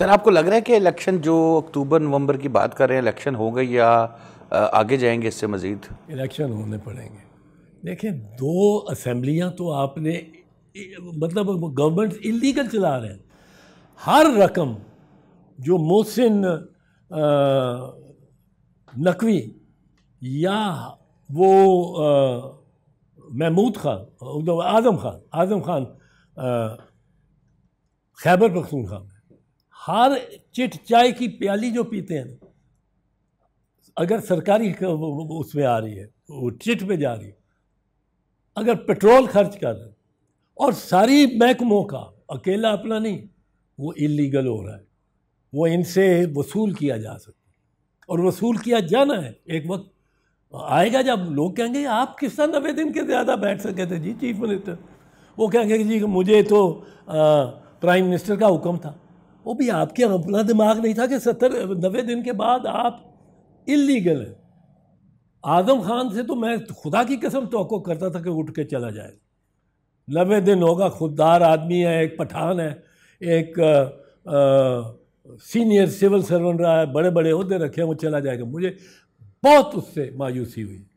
sir आपको लग रहा है कि इलेक्शन जो अक्टूबर नवंबर की बात कर रहे हैं इलेक्शन हो गई या आगे जाएंगे इससे मज़ीद इलेक्शन होने पड़ेंगे देखिए दो असम्बलियाँ तो आपने मतलब गवर्नमेंट इलीगल चला रहे हैं हर रकम जो मोहसिन नकवी या वो महमूद खान आजम खान आजम खान खैबर खान हर चिट चाय की प्याली जो पीते हैं अगर सरकारी उसमें आ रही है वो चिट पे जा रही है अगर पेट्रोल खर्च कर रहे और सारी महकमों का अकेला अपना नहीं वो इलीगल हो रहा है वो इनसे वसूल किया जा सकता और वसूल किया जाना है एक वक्त आएगा जब लोग कहेंगे आप किस तरह नबे दिन के ज़्यादा बैठ सके थे जी चीफ मिनिस्टर वो कहेंगे जी मुझे तो प्राइम मिनिस्टर का हुक्म था वो भी आपके अपना दिमाग नहीं था कि सत्तर नबे दिन के बाद आप इलीगल हैं आज़म खान से तो मैं खुदा की कसम तो करता था कि उठ के चला जाए नबे दिन होगा खुददार आदमी है एक पठान है एक आ, आ, सीनियर सिविल सर्वेंट रहा है बड़े बड़े अहदे रखे हैं वो चला जाएगा मुझे बहुत उससे मायूसी हुई